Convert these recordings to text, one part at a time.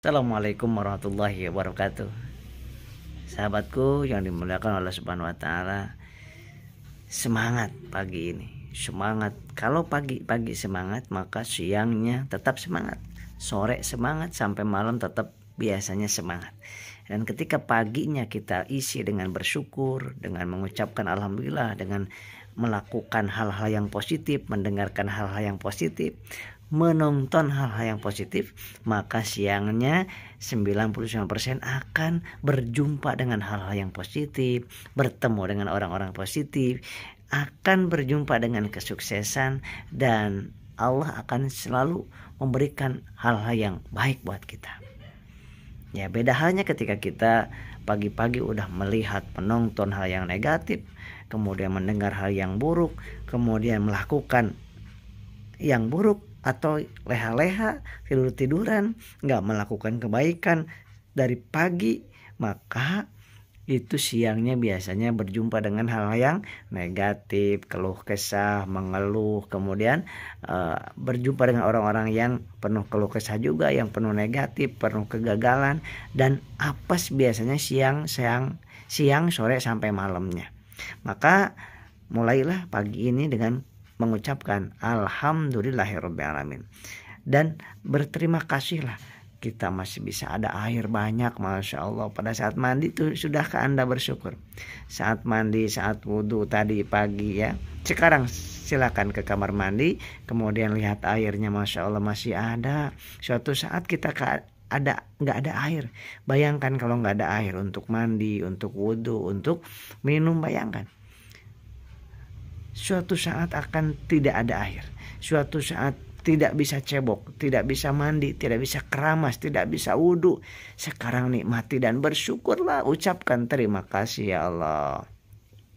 Assalamualaikum warahmatullahi wabarakatuh Sahabatku yang dimuliakan oleh subhanahu wa ta'ala Semangat pagi ini Semangat Kalau pagi-pagi semangat maka siangnya tetap semangat Sore semangat sampai malam tetap biasanya semangat Dan ketika paginya kita isi dengan bersyukur Dengan mengucapkan Alhamdulillah Dengan melakukan hal-hal yang positif Mendengarkan hal-hal yang positif menonton hal-hal yang positif, maka siangnya 99% akan berjumpa dengan hal-hal yang positif, bertemu dengan orang-orang positif, akan berjumpa dengan kesuksesan dan Allah akan selalu memberikan hal-hal yang baik buat kita. Ya, beda halnya ketika kita pagi-pagi udah melihat penonton hal yang negatif, kemudian mendengar hal yang buruk, kemudian melakukan yang buruk, atau leha-leha, tidur-tiduran, nggak melakukan kebaikan dari pagi, maka itu siangnya biasanya berjumpa dengan hal yang negatif, keluh kesah, mengeluh, kemudian e, berjumpa dengan orang-orang yang penuh keluh kesah juga, yang penuh negatif, penuh kegagalan dan apes biasanya siang, siang, siang, sore sampai malamnya. Maka mulailah pagi ini dengan mengucapkan alhamdulillahirobbilalamin dan berterima kasihlah kita masih bisa ada air banyak Masya Allah pada saat mandi itu sudahkah anda bersyukur saat mandi saat wudhu tadi pagi ya sekarang silakan ke kamar mandi kemudian lihat airnya Masya Allah masih ada suatu saat kita ke ada nggak ada air bayangkan kalau nggak ada air untuk mandi untuk wudhu untuk minum bayangkan suatu saat akan tidak ada air. Suatu saat tidak bisa cebok, tidak bisa mandi, tidak bisa keramas, tidak bisa wudhu. Sekarang nikmati dan bersyukurlah. Ucapkan terima kasih ya Allah.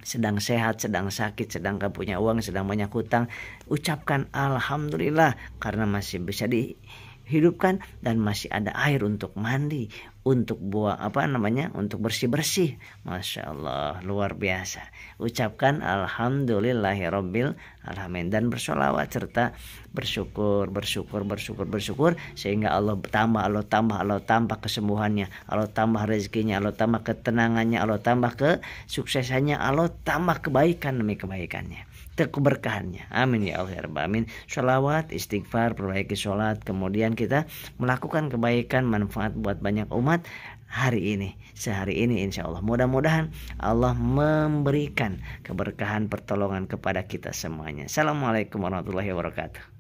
Sedang sehat, sedang sakit, sedang gak punya uang, sedang banyak hutang. Ucapkan Alhamdulillah karena masih bisa di hidupkan dan masih ada air untuk mandi untuk buah apa namanya untuk bersih bersih masya Allah luar biasa ucapkan alhamdulillahirobbil alamin dan bersolawat serta bersyukur bersyukur bersyukur bersyukur sehingga Allah tambah Allah tambah Allah tambah kesembuhannya Allah tambah rezekinya Allah tambah ketenangannya Allah tambah kesuksesannya Allah tambah kebaikan demi kebaikannya keberkahannya. Amin ya Allah ya Amin. Sholawat, istighfar, perbaiki sholat. Kemudian kita melakukan kebaikan manfaat buat banyak umat hari ini. Sehari ini insya Allah. Mudah-mudahan Allah memberikan keberkahan pertolongan kepada kita semuanya. Assalamualaikum warahmatullahi wabarakatuh.